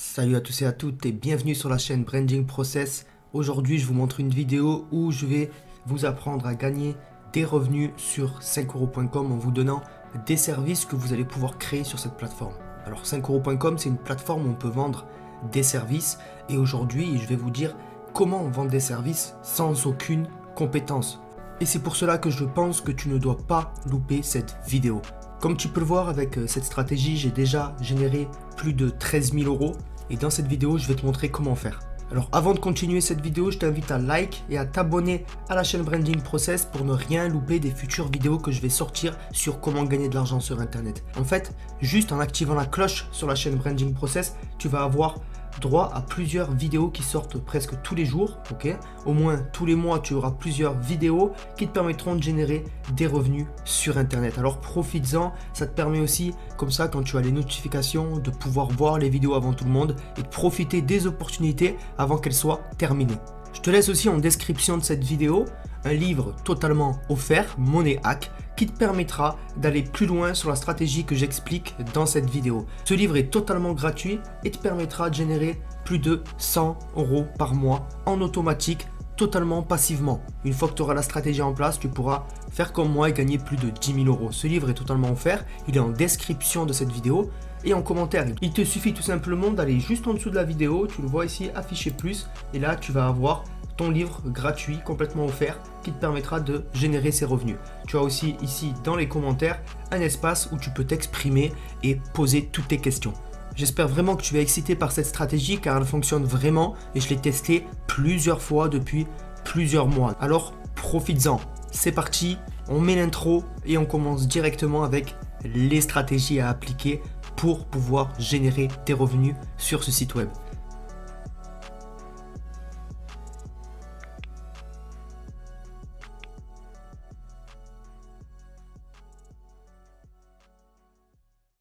Salut à tous et à toutes et bienvenue sur la chaîne Branding Process. Aujourd'hui je vous montre une vidéo où je vais vous apprendre à gagner des revenus sur 5 eurocom en vous donnant des services que vous allez pouvoir créer sur cette plateforme. Alors 5euros.com c'est une plateforme où on peut vendre des services et aujourd'hui je vais vous dire comment vendre des services sans aucune compétence. Et c'est pour cela que je pense que tu ne dois pas louper cette vidéo. Comme tu peux le voir avec euh, cette stratégie, j'ai déjà généré plus de 13 000 euros et dans cette vidéo, je vais te montrer comment faire. Alors avant de continuer cette vidéo, je t'invite à like et à t'abonner à la chaîne Branding Process pour ne rien louper des futures vidéos que je vais sortir sur comment gagner de l'argent sur Internet. En fait, juste en activant la cloche sur la chaîne Branding Process, tu vas avoir droit à plusieurs vidéos qui sortent presque tous les jours, ok Au moins tous les mois, tu auras plusieurs vidéos qui te permettront de générer des revenus sur Internet. Alors profites-en, ça te permet aussi, comme ça, quand tu as les notifications, de pouvoir voir les vidéos avant tout le monde et de profiter des opportunités avant qu'elles soient terminées. Je te laisse aussi en description de cette vidéo un livre totalement offert, Money Hack, qui te permettra d'aller plus loin sur la stratégie que j'explique dans cette vidéo. Ce livre est totalement gratuit et te permettra de générer plus de 100 euros par mois en automatique totalement passivement. Une fois que tu auras la stratégie en place, tu pourras faire comme moi et gagner plus de 10 000 euros. Ce livre est totalement offert, il est en description de cette vidéo et en commentaire. Il te suffit tout simplement d'aller juste en dessous de la vidéo, tu le vois ici afficher plus, et là tu vas avoir ton livre gratuit, complètement offert, qui te permettra de générer ses revenus. Tu as aussi ici dans les commentaires un espace où tu peux t'exprimer et poser toutes tes questions. J'espère vraiment que tu es excité par cette stratégie car elle fonctionne vraiment et je l'ai testé plusieurs fois depuis plusieurs mois. Alors profites-en. C'est parti, on met l'intro et on commence directement avec les stratégies à appliquer pour pouvoir générer tes revenus sur ce site web.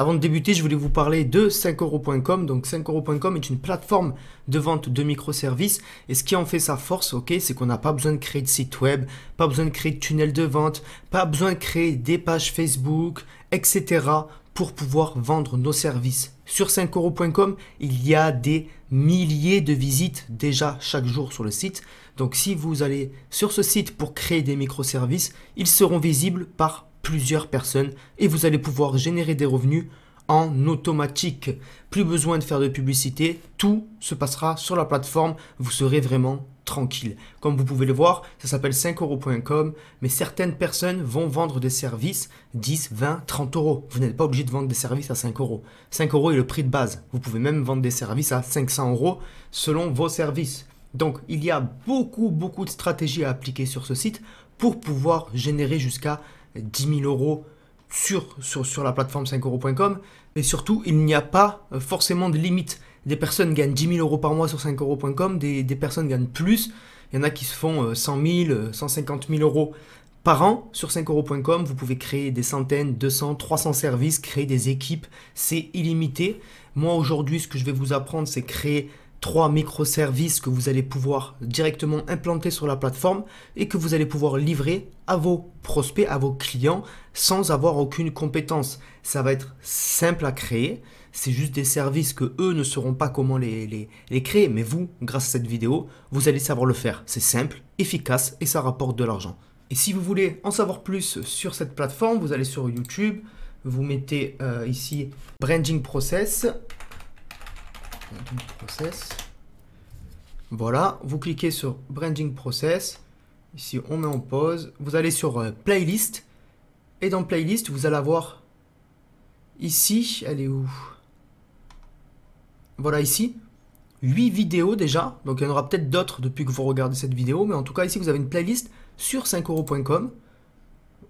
Avant de débuter, je voulais vous parler de 5euros.com. Donc 5euros.com est une plateforme de vente de microservices. Et ce qui en fait sa force, ok, c'est qu'on n'a pas besoin de créer de site web, pas besoin de créer de tunnel de vente, pas besoin de créer des pages Facebook, etc. pour pouvoir vendre nos services. Sur 5euros.com, il y a des milliers de visites déjà chaque jour sur le site. Donc si vous allez sur ce site pour créer des microservices, ils seront visibles par plusieurs personnes et vous allez pouvoir générer des revenus en automatique. Plus besoin de faire de publicité, tout se passera sur la plateforme, vous serez vraiment tranquille. Comme vous pouvez le voir, ça s'appelle 5euros.com, mais certaines personnes vont vendre des services 10, 20, 30 euros. Vous n'êtes pas obligé de vendre des services à 5 euros. 5 euros est le prix de base. Vous pouvez même vendre des services à 500 euros selon vos services. Donc il y a beaucoup beaucoup de stratégies à appliquer sur ce site pour pouvoir générer jusqu'à 10 000 euros sur, sur, la plateforme 5euros.com. Et surtout, il n'y a pas euh, forcément de limite. Des personnes gagnent 10 000 euros par mois sur 5euros.com, des, des personnes gagnent plus. Il y en a qui se font 100 000, 150 000 euros par an sur 5euros.com. Vous pouvez créer des centaines, 200, 300 services, créer des équipes. C'est illimité. Moi, aujourd'hui, ce que je vais vous apprendre, c'est créer trois microservices que vous allez pouvoir directement implanter sur la plateforme et que vous allez pouvoir livrer à vos prospects, à vos clients sans avoir aucune compétence. Ça va être simple à créer. C'est juste des services que eux ne sauront pas comment les, créer. Mais vous, grâce à cette vidéo, vous allez savoir le faire. C'est simple, efficace et ça rapporte de l'argent. Et si vous voulez en savoir plus sur cette plateforme, vous allez sur YouTube, vous mettez euh, ici Branding Process Process. Voilà, vous cliquez sur Branding Process. Ici, on met en pause. Vous allez sur euh, Playlist. Et dans Playlist, vous allez avoir ici, elle est où Voilà, ici, 8 vidéos déjà. Donc, il y en aura peut-être d'autres depuis que vous regardez cette vidéo. Mais en tout cas, ici, vous avez une playlist sur 5euros.com.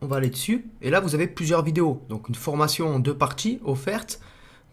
On va aller dessus. Et là, vous avez plusieurs vidéos. Donc, une formation en deux parties offerte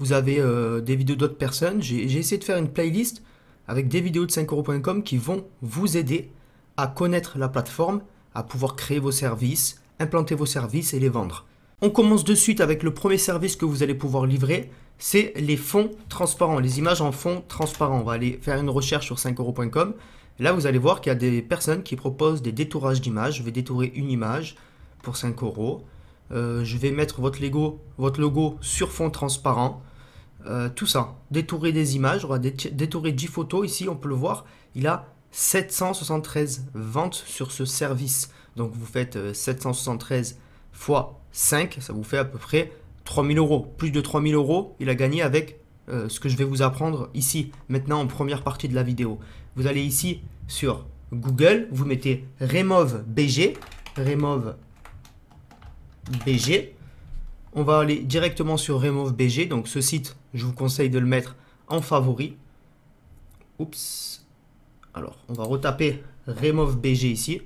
vous avez euh, des vidéos d'autres personnes. J'ai essayé de faire une playlist avec des vidéos de 5euros.com qui vont vous aider à connaître la plateforme, à pouvoir créer vos services, implanter vos services et les vendre. On commence de suite avec le premier service que vous allez pouvoir livrer, c'est les fonds transparents, les images en fond transparent. On va aller faire une recherche sur 5euros.com. Là, vous allez voir qu'il y a des personnes qui proposent des détourages d'images. Je vais détourer une image pour 5 euros. Euh, je vais mettre votre, Lego, votre logo sur fond transparent. Euh, tout ça. détourer des images, on va détourer photos ici on peut le voir, il a 773 ventes sur ce service. Donc vous faites 773 x 5, ça vous fait à peu près 3000 euros. Plus de 3000 euros, il a gagné avec euh, ce que je vais vous apprendre ici, maintenant en première partie de la vidéo. Vous allez ici sur Google, vous mettez Remove BG, Remove BG, on va aller directement sur Remove Donc ce site, je vous conseille de le mettre en favori. Oups. Alors, on va retaper RemoveBG ici.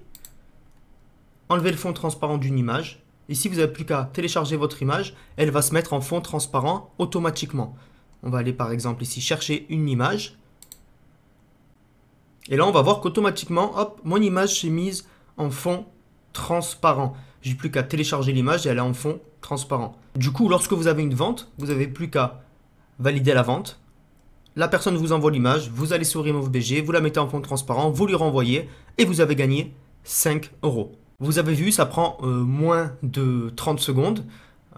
Enlever le fond transparent d'une image. Ici, vous n'avez plus qu'à télécharger votre image. Elle va se mettre en fond transparent automatiquement. On va aller par exemple ici chercher une image. Et là, on va voir qu'automatiquement, hop, mon image s'est mise en fond transparent. J'ai plus qu'à télécharger l'image et elle est en fond transparent. Du coup, lorsque vous avez une vente, vous n'avez plus qu'à valider la vente. La personne vous envoie l'image, vous allez sur RemoveBG, BG, vous la mettez en fond transparent, vous lui renvoyez et vous avez gagné 5 euros. Vous avez vu, ça prend euh, moins de 30 secondes.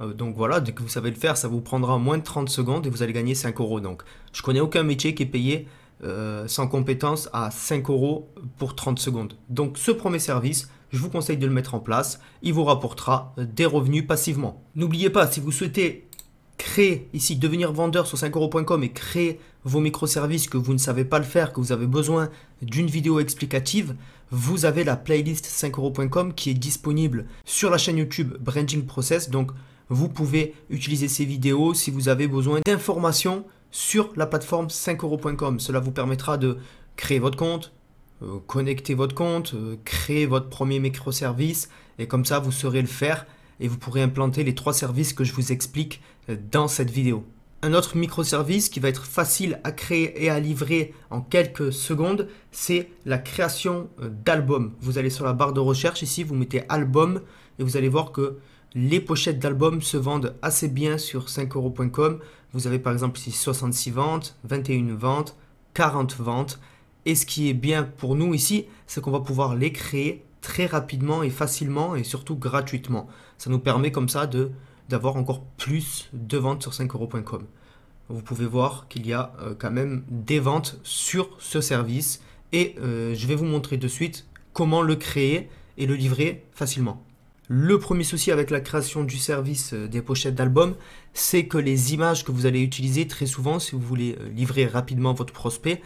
Euh, donc voilà, dès que vous savez le faire, ça vous prendra moins de 30 secondes et vous allez gagner 5 euros. Donc je connais aucun métier qui est payé euh, sans compétence à 5 euros pour 30 secondes. Donc ce premier service, je vous conseille de le mettre en place. Il vous rapportera euh, des revenus passivement. N'oubliez pas, si vous souhaitez créer ici, devenir vendeur sur 5euros.com et créer vos microservices que vous ne savez pas le faire, que vous avez besoin d'une vidéo explicative, vous avez la playlist 5euros.com qui est disponible sur la chaîne YouTube Branding Process. Donc, vous pouvez utiliser ces vidéos si vous avez besoin d'informations sur la plateforme 5euros.com. Cela vous permettra de créer votre compte, euh, connectez votre compte, euh, créez votre premier microservice, et comme ça vous saurez le faire et vous pourrez implanter les trois services que je vous explique euh, dans cette vidéo. Un autre microservice qui va être facile à créer et à livrer en quelques secondes, c'est la création d'albums. Vous allez sur la barre de recherche ici, vous mettez album et vous allez voir que les pochettes d'albums se vendent assez bien sur 5euros.com. Vous avez par exemple ici 66 ventes, 21 ventes, 40 ventes. Et ce qui est bien pour nous ici, c'est qu'on va pouvoir les créer très rapidement et facilement et surtout gratuitement. Ça nous permet comme ça de d'avoir encore plus de ventes sur 5euros.com. Vous pouvez voir qu'il y a euh, quand même des ventes sur ce service et euh, je vais vous montrer de suite comment le créer et le livrer facilement. Le premier souci avec la création du service euh, des pochettes d'albums, c'est que les images que vous allez utiliser très souvent, si vous voulez livrer rapidement votre prospect,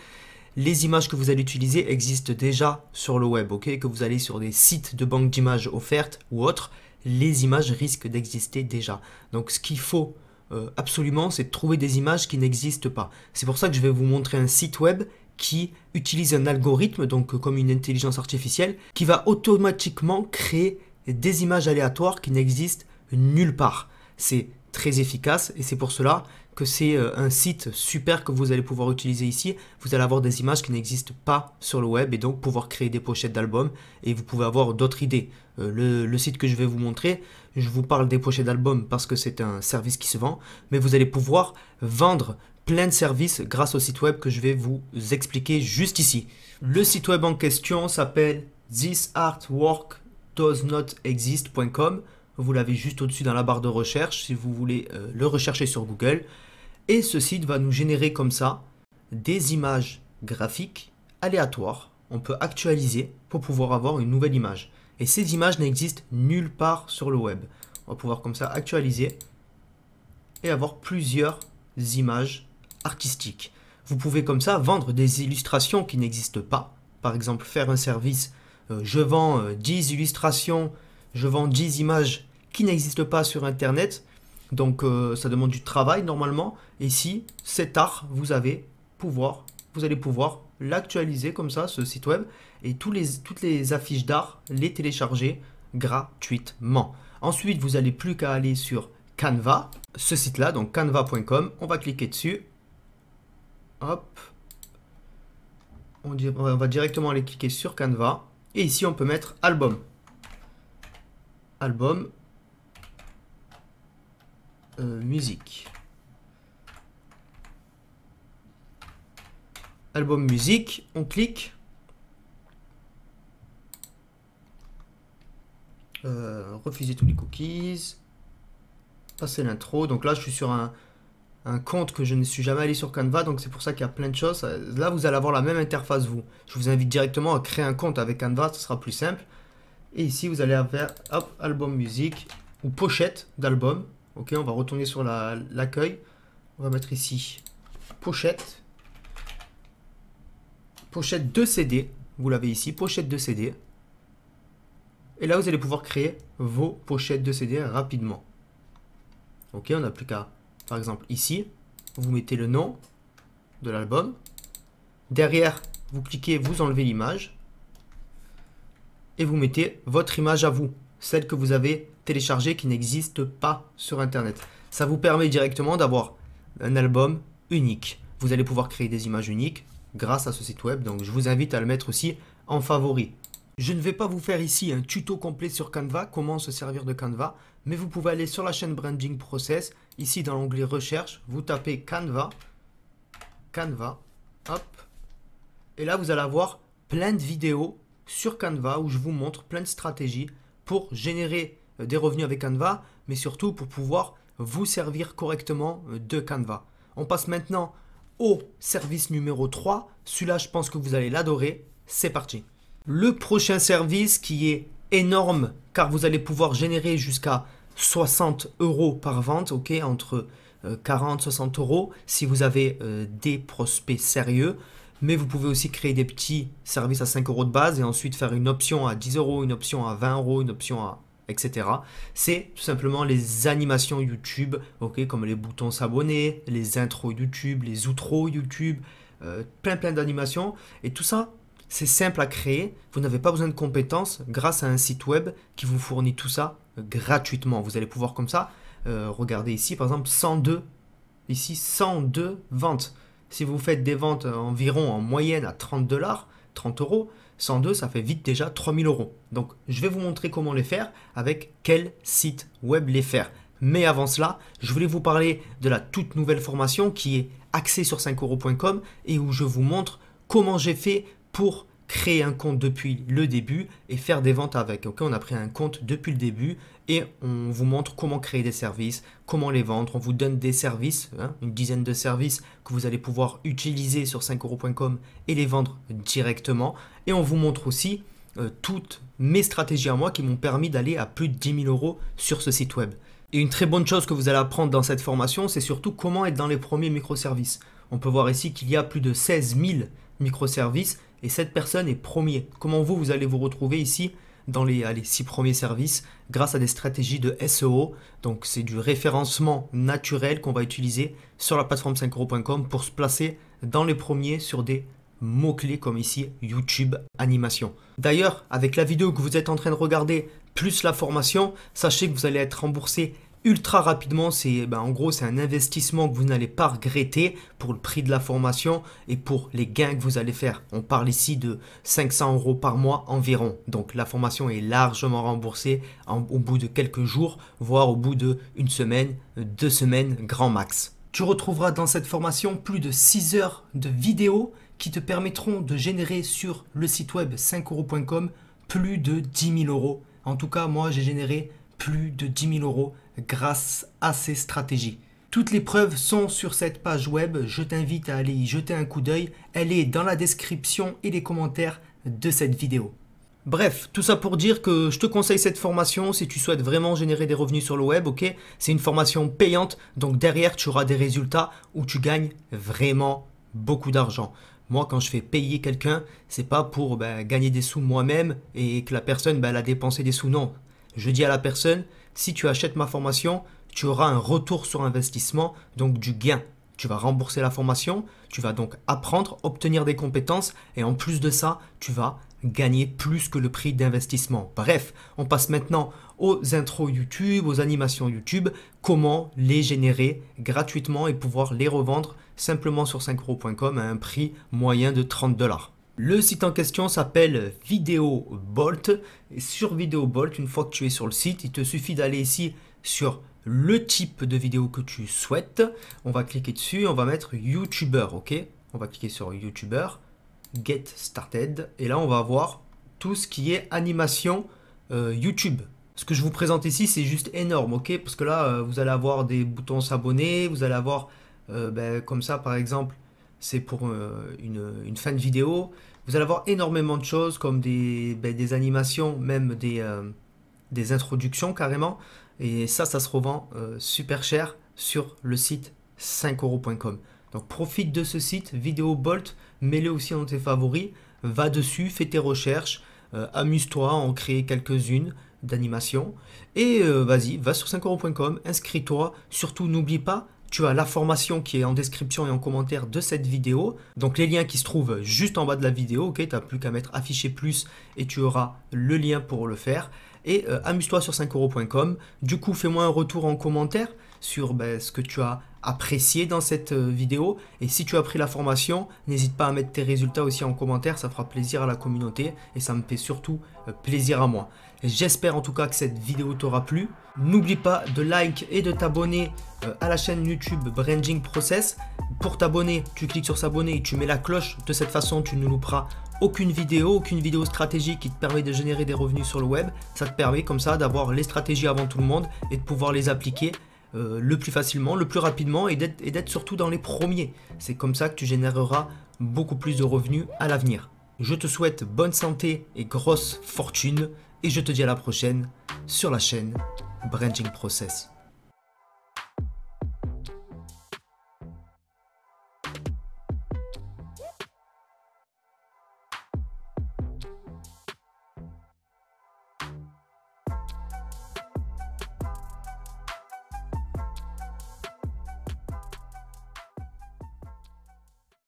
les images que vous allez utiliser existent déjà sur le web, ok Que vous allez sur des sites de banque d'images offertes ou autres, les images risquent d'exister déjà. Donc ce qu'il faut euh, absolument, c'est de trouver des images qui n'existent pas. C'est pour ça que je vais vous montrer un site web qui utilise un algorithme, donc euh, comme une intelligence artificielle, qui va automatiquement créer des images aléatoires qui n'existent nulle part. C'est très efficace et c'est pour cela c'est euh, un site super que vous allez pouvoir utiliser ici. Vous allez avoir des images qui n'existent pas sur le web et donc pouvoir créer des pochettes d'albums et vous pouvez avoir d'autres idées. Euh, le, site que je vais vous montrer, je vous parle des pochettes d'albums parce que c'est un service qui se vend, mais vous allez pouvoir vendre plein de services grâce au site web que je vais vous expliquer juste ici. Le site web en question s'appelle thisartworkdoesnotexist.com vous l'avez juste au-dessus dans la barre de recherche si vous voulez euh, le rechercher sur Google. Et ce site va nous générer comme ça des images graphiques aléatoires. On peut actualiser pour pouvoir avoir une nouvelle image. Et ces images n'existent nulle part sur le web. On va pouvoir comme ça actualiser et avoir plusieurs images artistiques. Vous pouvez comme ça vendre des illustrations qui n'existent pas. Par exemple, faire un service, euh, je vends 10 euh, illustrations, je vends 10 images qui n'existent pas sur Internet. Donc euh, ça demande du travail normalement. Et si cet art, vous avez pouvoir, vous allez pouvoir l'actualiser comme ça, ce site web, et tous les, toutes les affiches d'art, les télécharger gratuitement. Ensuite, vous n'allez plus qu'à aller sur Canva, ce site-là, donc canva.com. On va cliquer dessus. Hop. on va directement aller cliquer sur Canva. Et ici, on peut mettre album. Album, euh, musique. Album musique, on clique. Euh, refuser tous les cookies. Passer l'intro. Donc là, je suis sur un, un compte que je ne suis jamais allé sur Canva, donc c'est pour ça qu'il y a plein de choses. Là, vous allez avoir la même interface, vous. Je vous invite directement à créer un compte avec Canva, ce sera plus simple. Et ici, vous allez avoir album musique ou pochette d'album. Ok, on va retourner sur l'accueil. on va mettre ici pochette. Pochette de CD. Vous l'avez ici, pochette de CD. Et là, vous allez pouvoir créer vos pochettes de CD rapidement. Ok, on n'a plus qu'à, par exemple, ici, vous mettez le nom de l'album. Derrière, vous cliquez, vous enlevez l'image. Et vous mettez votre image à vous celle que vous avez téléchargée qui n'existe pas sur Internet. Ça vous permet directement d'avoir un album unique. Vous allez pouvoir créer des images uniques grâce à ce site web, donc je vous invite à le mettre aussi en favori. Je ne vais pas vous faire ici un tuto complet sur Canva, comment se servir de Canva, mais vous pouvez aller sur la chaîne Branding Process, ici dans l'onglet Recherche, vous tapez Canva, Canva, hop, et là vous allez avoir plein de vidéos sur Canva où je vous montre plein de stratégies pour générer euh, des revenus avec Canva, mais surtout pour pouvoir vous servir correctement euh, de Canva. On passe maintenant au service numéro 3. Celui-là, je pense que vous allez l'adorer. C'est parti. Le prochain service qui est énorme car vous allez pouvoir générer jusqu'à 60 euros par vente, ok, entre 40-60 euh, euros si vous avez des prospects sérieux mais vous pouvez aussi créer des petits services à 5 euros de base et ensuite faire une option à 10 euros, une option à 20 euros, une option à etc. C'est tout simplement les animations YouTube, comme les boutons s'abonner, les intros YouTube, les outros YouTube, euh, plein plein d'animations et tout ça. C'est simple à créer, vous n'avez pas besoin de compétences grâce à un site web qui vous fournit tout ça euh, gratuitement. Vous allez pouvoir comme ça, euh, regarder ici par exemple 102, ici 102 ventes. Si vous faites des ventes euh, environ en moyenne à 30 dollars, 30 euros, 102, ça fait vite déjà 3000 euros. Donc, je vais vous montrer comment les faire, avec quel site web les faire. Mais avant cela, je voulais vous parler de la toute nouvelle formation qui est axée sur 5euros.com et où je vous montre comment j'ai fait pour créer un compte depuis le début et faire des ventes avec. on a pris un compte depuis le début et on vous montre comment créer des services, comment les vendre. On vous donne des services, hein, une dizaine de services que vous allez pouvoir utiliser sur 5euros.com et les vendre directement. Et on vous montre aussi euh, toutes mes stratégies à moi qui m'ont permis d'aller à plus de 10 000 euros sur ce site web. Et une très bonne chose que vous allez apprendre dans cette formation, c'est surtout comment être dans les premiers microservices. On peut voir ici qu'il y a plus de 16 000 microservices et cette personne est premier. Comment vous, vous allez vous retrouver ici dans les six premiers services grâce à des stratégies de SEO. Donc c'est du référencement naturel qu'on va utiliser sur la plateforme 5euros.com pour se placer dans les premiers sur des mots-clés comme ici YouTube animation. D'ailleurs, avec la vidéo que vous êtes en train de regarder, plus la formation, sachez que vous allez être remboursé ultra rapidement. C'est eh ben, en gros c'est un investissement que vous n'allez pas regretter pour le prix de la formation et pour les gains que vous allez faire. On parle ici de 500 euros par mois environ. Donc la formation est largement remboursée au bout de quelques jours, voire au bout de une semaine, deux semaines grand max. Tu retrouveras dans cette formation plus de 6 heures de vidéos qui te permettront de générer sur le site web 5euros.com plus de 10 000 euros. En tout cas, moi j'ai généré plus de 10 000 euros grâce à ces stratégies. Toutes les preuves sont sur cette page web, je t'invite à aller y jeter un coup d'œil, elle est dans la description et les commentaires de cette vidéo. Bref, tout ça pour dire que je te conseille cette formation si tu souhaites vraiment générer des revenus sur le web, ok C'est une formation payante, donc derrière tu auras des résultats où tu gagnes vraiment beaucoup d'argent. Moi, quand je fais payer quelqu'un, c'est pas pour ben, gagner des sous moi-même et que la personne ben, elle a dépensé des sous, non. Je dis à la personne, si tu achètes ma formation, tu auras un retour sur investissement, donc du gain. Tu vas rembourser la formation, tu vas donc apprendre, obtenir des compétences et en plus de ça, tu vas gagner plus que le prix d'investissement. Bref, on passe maintenant aux intros YouTube, aux animations YouTube, comment les générer gratuitement et pouvoir les revendre simplement sur synchro.com à un prix moyen de 30 dollars. Le site en question s'appelle Vidéo Bolt. sur Vidéo Bolt, une fois que tu es sur le site, il te suffit d'aller ici sur le type de vidéo que tu souhaites. On va cliquer dessus, on va mettre YouTuber, ok On va cliquer sur YouTuber, Get Started. Et là, on va avoir tout ce qui est animation euh, YouTube. Ce que je vous présente ici, c'est juste énorme, ok Parce que là, euh, vous allez avoir des boutons s'abonner, vous allez avoir, euh, ben, comme ça, par exemple, c'est pour une, une, fin de vidéo. Vous allez avoir énormément de choses comme des, ben, animations, même des, euh, des introductions carrément. Et ça, ça se revend euh, super cher sur le site 5euros.com. Donc profite de ce site, vidéo Bolt, mets-le aussi dans tes favoris, va dessus, fais tes recherches, euh, amuse-toi, en créer quelques-unes d'animations. Et vas-y, va sur 5euros.com, inscris-toi, surtout n'oublie pas tu as la formation qui est en description et en commentaire de cette vidéo. Donc les liens qui se trouvent juste en bas de la vidéo, tu n'as plus qu'à mettre afficher plus et tu auras le lien pour le faire. Et euh, amuse-toi sur 5euros.com. Du coup, fais-moi un retour en commentaire sur ben, ce que tu as apprécié dans cette euh, vidéo. Et si tu as pris la formation, n'hésite pas à mettre tes résultats aussi en commentaire, ça fera plaisir à la communauté et ça me fait surtout euh, plaisir à moi. J'espère en tout cas que cette vidéo t'aura plu. N'oublie pas de like et de t'abonner euh, à la chaîne YouTube Branding Process. Pour t'abonner, tu cliques sur s'abonner et tu mets la cloche. De cette façon, tu ne louperas aucune vidéo, aucune vidéo stratégique qui te permet de générer des revenus sur le web. Ça te permet comme ça d'avoir les stratégies avant tout le monde et de pouvoir les appliquer euh, le plus facilement, le plus rapidement et d'être surtout dans les premiers. C'est comme ça que tu généreras beaucoup plus de revenus à l'avenir. Je te souhaite bonne santé et grosse fortune et je te dis à la prochaine sur la chaîne Branching Process.